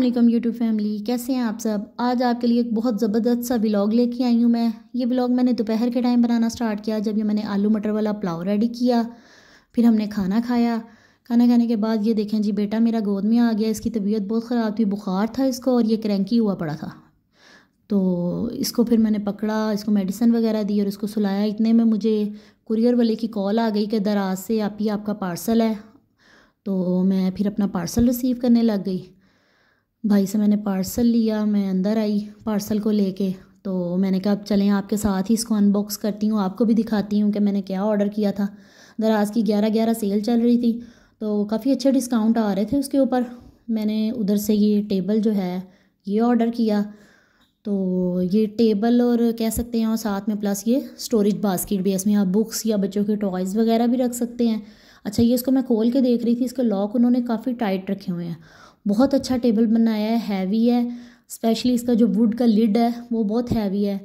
अल्लाम YouTube family कैसे हैं आप सब आज आपके लिए एक बहुत ज़बरदस्त सा ब्लॉग लेके आई हूँ मैं ये ब्लॉग मैंने दोपहर के टाइम बनाना स्टार्ट किया जब ये मैंने आलू मटर वाला पुलाव रेडी किया फिर हमने खाना खाया खाना खाने के बाद ये देखें जी बेटा मेरा गोद में आ गया इसकी तबीयत बहुत ख़राब थी बुखार था इसको और ये क्रैंकी हुआ पड़ा था तो इसको फिर मैंने पकड़ा इसको मेडिसिन वगैरह दी और इसको सुलाया इतने में मुझे कुरियर वाले की कॉल आ गई कि दराज से आप ही आपका पार्सल है तो मैं फिर अपना पार्सल रिसीव करने लग गई भाई से मैंने पार्सल लिया मैं अंदर आई पार्सल को लेके तो मैंने कहा अब चलें आपके साथ ही इसको अनबॉक्स करती हूँ आपको भी दिखाती हूँ कि मैंने क्या ऑर्डर किया था दराज की ग्यारह ग्यारह सेल चल रही थी तो काफ़ी अच्छे डिस्काउंट आ रहे थे उसके ऊपर मैंने उधर से ये टेबल जो है ये ऑर्डर किया तो ये टेबल और कह सकते हैं और साथ में प्लस ये स्टोरेज बास्केट भी है इसमें आप बुक्स या बच्चों के टॉयज़ वगैरह भी रख सकते हैं अच्छा ये इसको मैं खोल के देख रही थी इसके लॉक उन्होंने काफ़ी टाइट रखे हुए हैं बहुत अच्छा टेबल बनाया है हैवी है स्पेशली इसका जो वुड का लिड है वो बहुत हैवी है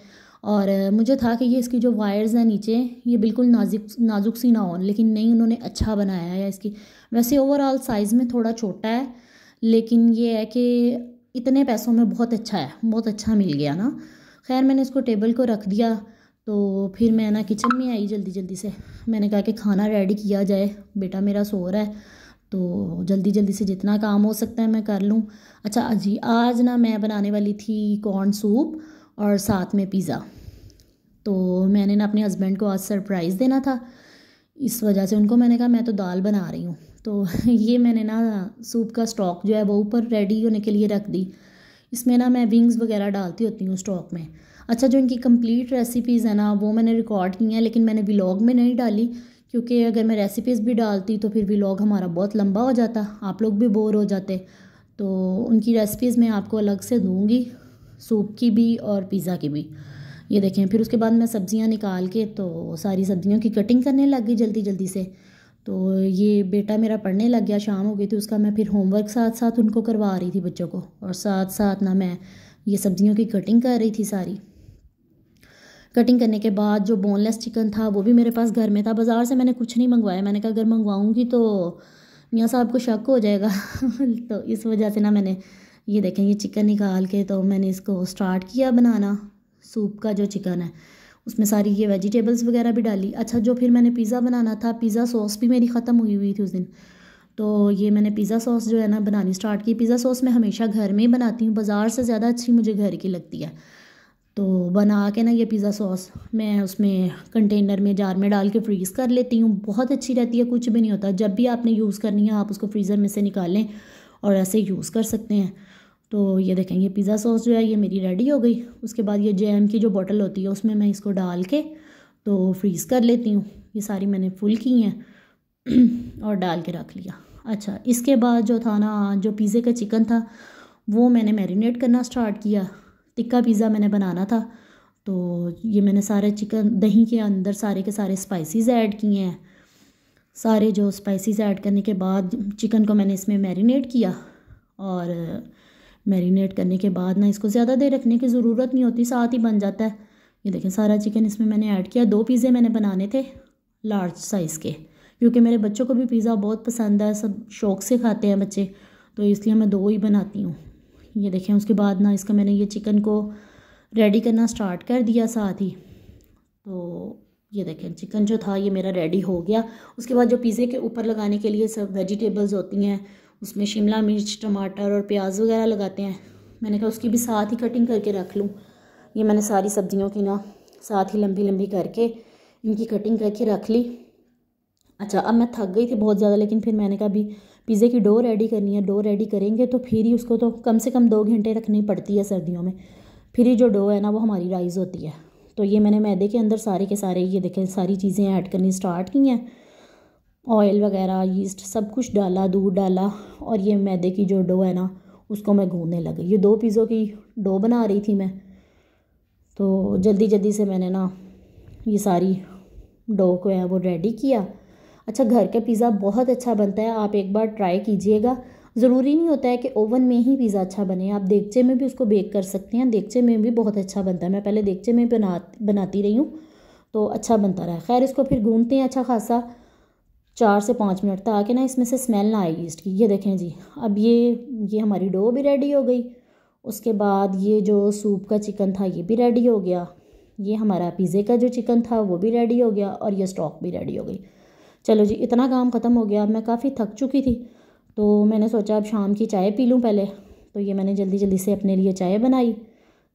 और मुझे था कि ये इसकी जो वायर्स हैं नीचे ये बिल्कुल नाजुक नाजुक सी ना हो लेकिन नहीं उन्होंने अच्छा बनाया है इसकी वैसे ओवरऑल साइज़ में थोड़ा छोटा है लेकिन ये है कि इतने पैसों में बहुत अच्छा है बहुत अच्छा मिल गया ना खैर मैंने इसको टेबल को रख दिया तो फिर मैं ना किचन में आई जल्दी जल्दी से मैंने कहा कि खाना रेडी किया जाए बेटा मेरा सो रहा है तो जल्दी जल्दी से जितना काम हो सकता है मैं कर लूँ अच्छा जी आज ना मैं बनाने वाली थी कॉर्न सूप और साथ में पिज़्ज़ा तो मैंने ना अपने हस्बैंड को आज सरप्राइज़ देना था इस वजह से उनको मैंने कहा मैं तो दाल बना रही हूँ तो ये मैंने ना सूप का स्टॉक जो है वो ऊपर रेडी होने के लिए रख दी इसमें ना मैं विंग्स वगैरह डालती होती हूँ स्टॉक में अच्छा जो इनकी कंप्लीट रेसिपीज़ है ना वो मैंने रिकॉर्ड की हैं लेकिन मैंने व्लॉग में नहीं डाली क्योंकि अगर मैं रेसिपीज़ भी डालती तो फिर व्लॉग हमारा बहुत लंबा हो जाता आप लोग भी बोर हो जाते तो उनकी रेसिपीज़ मैं आपको अलग से दूँगी सूप की भी और पिज़्ज़ा की भी ये देखें फिर उसके बाद मैं सब्ज़ियाँ निकाल के तो सारी सब्ज़ियों की कटिंग करने लग गई जल्दी जल्दी से तो ये बेटा मेरा पढ़ने लग गया शाम हो गई थी उसका मैं फिर होमवर्क साथ साथ उनको करवा रही थी बच्चों को और साथ साथ ना मैं ये सब्ज़ियों की कटिंग कर रही थी सारी कटिंग करने के बाद जो बोनलेस चिकन था वो भी मेरे पास घर में था बाज़ार से मैंने कुछ नहीं मंगवाया मैंने कहा अगर मंगवाऊँगी तो मियाँ साहब को शक हो जाएगा तो इस वजह से ना मैंने ये देखें ये चिकन निकाल के तो मैंने इसको स्टार्ट किया बनाना सूप का जो चिकन है उसमें सारी ये वेजिटेबल्स वगैरह भी डाली अच्छा जो फिर मैंने पिज़्ज़ा बनाना था पिज़्ज़ा सॉस भी मेरी ख़त्म हुई हुई थी उस दिन तो ये मैंने पिज़्ज़ा सॉस जो है ना बनानी स्टार्ट की पिज़्ज़ा सॉस मैं हमेशा घर में ही बनाती हूँ बाज़ार से ज़्यादा अच्छी मुझे घर की लगती है तो बना के ना ये पिज़्ज़ा सॉस मैं उसमें कंटेनर में जार में डाल के फ्रीज़ कर लेती हूँ बहुत अच्छी रहती है कुछ भी नहीं होता जब भी आपने यूज़ करनी है आप उसको फ्रीज़र में से निकालें और ऐसे यूज़ कर सकते हैं तो ये देखें ये पिज़्ज़ा सॉस जो है ये मेरी रेडी हो गई उसके बाद ये जैम की जो बॉटल होती है उसमें मैं इसको डाल के तो फ्रीज़ कर लेती हूँ ये सारी मैंने फुल की हैं और डाल के रख लिया अच्छा इसके बाद जो था ना जो पिज़्ज़े का चिकन था वो मैंने मैरिनेट करना स्टार्ट किया टिक्का पिज़्ज़ा मैंने बनाना था तो ये मैंने सारे चिकन दही के अंदर सारे के सारे स्पाइसेस ऐड किए हैं सारे जो स्पाइसेस ऐड करने के बाद चिकन को मैंने इसमें मैरिनेट किया और मैरिनेट करने के बाद ना इसको ज़्यादा देर रखने की ज़रूरत नहीं होती साथ ही बन जाता है ये देखें सारा चिकन इसमें मैंने ऐड किया दो पिज़्ज़े मैंने बनाने थे लार्ज साइज़ के क्योंकि मेरे बच्चों को भी पिज़्ज़ा बहुत पसंद है सब शौक़ से खाते हैं बच्चे तो इसलिए मैं दो ही बनाती हूँ ये देखें उसके बाद ना इसका मैंने ये चिकन को रेडी करना स्टार्ट कर दिया साथ ही तो ये देखें चिकन जो था ये मेरा रेडी हो गया उसके बाद जो पिज़्ज़े के ऊपर लगाने के लिए सब वेजिटेबल्स होती हैं उसमें शिमला मिर्च टमाटर और प्याज वगैरह लगाते हैं मैंने कहा उसकी भी साथ ही कटिंग करके रख लूँ ये मैंने सारी सब्जियों की ना साथ ही लंबी लंबी करके इनकी कटिंग करके रख ली अच्छा अब मैं थक गई थी बहुत ज़्यादा लेकिन फिर मैंने कहा भी पिज़्ज़े की डो रेडी करनी है डो रेडी करेंगे तो फिर ही उसको तो कम से कम दो घंटे रखनी पड़ती है सर्दियों में फिर ही जो डो है ना वो हमारी राइज़ होती है तो ये मैंने मैदे के अंदर सारे के सारे ये देखें सारी चीज़ें ऐड करनी स्टार्ट की हैं ऑयल वगैरह यीस्ट सब कुछ डाला दूध डाला और ये मैदे की जो डो है ना उसको मैं गूंदने लगी ये दो पिज़्ज़ों की डो बना रही थी मैं तो जल्दी जल्दी से मैंने ना ये सारी डो को है वो रेडी किया अच्छा घर का पिज़्ज़ा बहुत अच्छा बनता है आप एक बार ट्राई कीजिएगा ज़रूरी नहीं होता है कि ओवन में ही पिज़्ज़ा अच्छा बने आप देखचे में भी उसको बेक कर सकते हैं देखचे में भी बहुत अच्छा बनता है मैं पहले देखचे में बना बनाती रही हूँ तो अच्छा बनता रहा खैर इसको फिर गूंदते हैं अच्छा खासा चार से पाँच मिनट तक आके ना इसमें से स्मेल ना आएगी इसकी ये देखें जी अब ये ये हमारी डो भी रेडी हो गई उसके बाद ये जो सूप का चिकन था ये भी रेडी हो गया ये हमारा पिज़्ज़े का जो चिकन था वो भी रेडी हो गया और ये स्टॉक भी रेडी हो गई चलो जी इतना काम ख़त्म हो गया अब मैं काफ़ी थक चुकी थी तो मैंने सोचा अब शाम की चाय पी लूँ पहले तो ये मैंने जल्दी जल्दी से अपने लिए चाय बनाई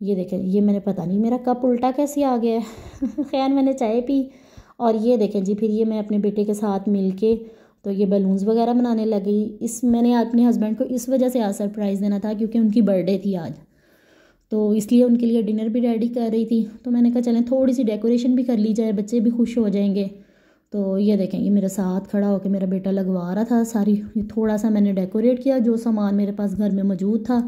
ये देखें ये मैंने पता नहीं मेरा कप उल्टा कैसे आ गया है खैर मैंने चाय पी और ये देखें जी फिर ये मैं अपने बेटे के साथ मिल के तो ये बलून्स वगैरह बनाने लगी इस मैंने अपने हस्बैंड को इस वजह से आज सरप्राइज़ देना था क्योंकि उनकी बर्थडे थी आज तो इसलिए उनके लिए डिनर भी रेडी कर रही थी तो मैंने कहा चलें थोड़ी सी डेकोरेशन भी कर ली जाए बच्चे भी खुश हो जाएंगे तो ये देखें ये मेरे साथ खड़ा होकर मेरा बेटा लगवा रहा था सारी थोड़ा सा मैंने डेकोरेट किया जो सामान मेरे पास घर में मौजूद था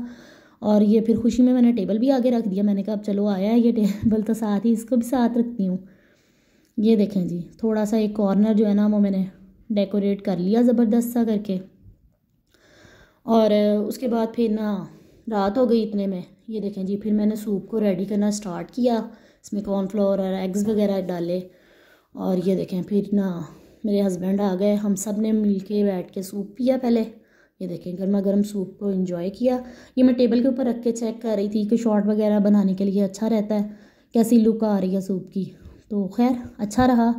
और ये फिर खुशी में मैंने टेबल भी आगे रख दिया मैंने कहा अब चलो आया है ये टेबल तो साथ ही इसको भी साथ रखती हूँ ये देखें जी थोड़ा सा एक कॉर्नर जो है ना वो मैंने डेकोरेट कर लिया ज़बरदस्त सा करके और उसके बाद फिर ना रात हो गई इतने में ये देखें जी फिर मैंने सूप को रेडी करना स्टार्ट किया इसमें कॉर्नफ्लोर और एग्ज़ वगैरह डाले और ये देखें फिर ना मेरे हस्बैंड आ गए हम सब ने मिल के बैठ के सूप पिया पहले ये देखें गर्मा गर्म सूप को इंजॉय किया ये मैं टेबल के ऊपर रख के चेक कर रही थी कि शॉर्ट वगैरह बनाने के लिए अच्छा रहता है कैसी लुक आ रही है सूप की तो खैर अच्छा रहा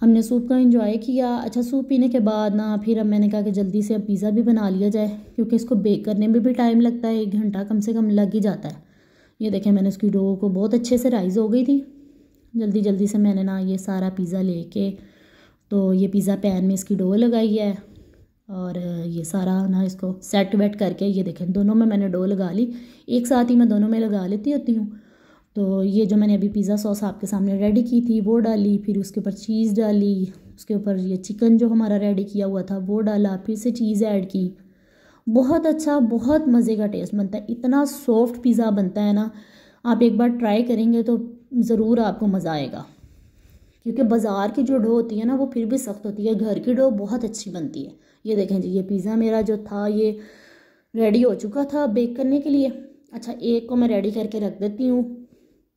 हमने सूप का इंजॉय किया अच्छा सूप पीने के बाद ना फिर अब मैंने कहा कि जल्दी से अब पिज़्ज़ा भी बना लिया जाए क्योंकि इसको बेक करने में भी टाइम लगता है एक घंटा कम से कम लग ही जाता है ये देखें मैंने उसकी डो को बहुत अच्छे से राइज़ हो गई थी जल्दी जल्दी से मैंने ना ये सारा पिज़्ज़ा लेके तो ये पिज़्ज़ा पैन में इसकी डो लगाई है और ये सारा ना इसको सेट वेट करके ये देखें दोनों में मैंने डो लगा ली एक साथ ही मैं दोनों में लगा लेती होती हूँ तो ये जो मैंने अभी पिज़्ज़ा सॉस आपके सामने रेडी की थी वो डाली फिर उसके ऊपर चीज़ डाली उसके ऊपर ये चिकन जो हमारा रेडी किया हुआ था वो डाला फिर से चीज़ ऐड की बहुत अच्छा बहुत मज़े का टेस्ट बनता है इतना सॉफ्ट पिज़्ज़ा बनता है ना आप एक बार ट्राई करेंगे तो ज़रूर आपको मज़ा आएगा क्योंकि बाज़ार की जो डो होती है ना वो फिर भी सख्त होती है घर की डो बहुत अच्छी बनती है ये देखें जी ये पिज़्ज़ा मेरा जो था ये रेडी हो चुका था बेक करने के लिए अच्छा एक को मैं रेडी करके रख देती हूँ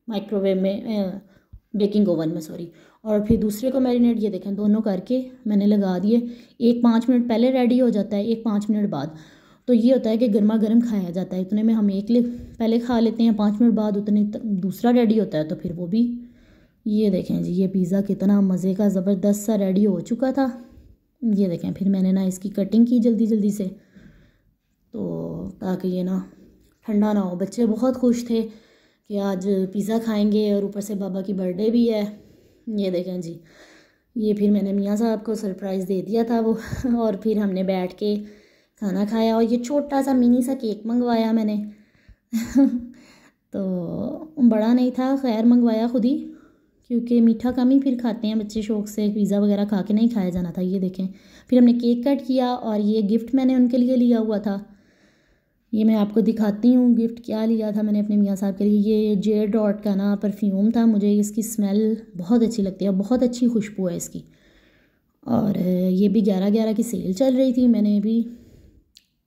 माइक्रोवेव में बेकिंग ओवन में सॉरी और फिर दूसरे को मैरिनेट ये देखें दोनों करके मैंने लगा दिए एक पाँच मिनट पहले रेडी हो जाता है एक पाँच मिनट बाद तो ये होता है कि गर्मा गर्म खाया जाता है इतने में हम एक ले पहले खा लेते हैं पाँच मिनट बाद उतने दूसरा रेडी होता है तो फिर वो भी ये देखें जी ये पिज़्ज़ा कितना मज़े का ज़बरदस्त सा रेडी हो चुका था ये देखें फिर मैंने ना इसकी कटिंग की जल्दी जल्दी से तो ताकि ये ना ठंडा ना हो बच्चे बहुत खुश थे कि आज पिज़्ज़ा खाएंगे और ऊपर से बाबा की बर्थडे भी है ये देखें जी ये फिर मैंने मियाँ साहब को सरप्राइज़ दे दिया था वो और फिर हमने बैठ के खाना खाया और ये छोटा सा मिनी सा केक मंगवाया मैंने तो बड़ा नहीं था खैर मंगवाया खुद ही क्योंकि मीठा कम ही फिर खाते हैं बच्चे शौक से पिज़्ज़ा वगैरह खा के नहीं खाया जाना था ये देखें फिर हमने केक कट किया और ये गिफ्ट मैंने उनके लिए लिया हुआ था ये मैं आपको दिखाती हूँ गिफ्ट क्या लिया था मैंने अपने मियाँ साहब के लिए ये जे डॉट का ना परफ्यूम था मुझे इसकी स्मेल बहुत अच्छी लगती है बहुत अच्छी खुशबू है इसकी और ये भी ग्यारह ग्यारह की सेल चल रही थी मैंने भी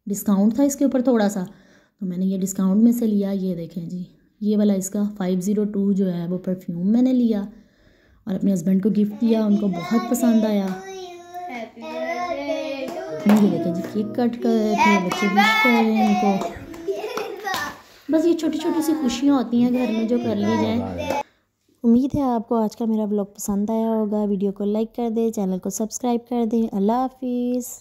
डिस्काउंट था इसके ऊपर थोड़ा सा तो मैंने ये डिस्काउंट में से लिया ये देखें जी ये वाला इसका फ़ाइव ज़ीरो टू जो है वो परफ्यूम मैंने लिया और अपने हस्बैंड को गिफ्ट दिया उनको बहुत पसंद आया ये देखें जी केक कट कर थे बच्चे गिफ्ट कर रहे हैं उनको बस ये छोटी छोटी सी खुशियाँ होती हैं घर में जो कर ली जाए उम्मीद है आपको आज का मेरा ब्लॉग पसंद आया होगा वीडियो को लाइक कर दें चैनल को सब्सक्राइब कर दें अल्लाह हाफिज़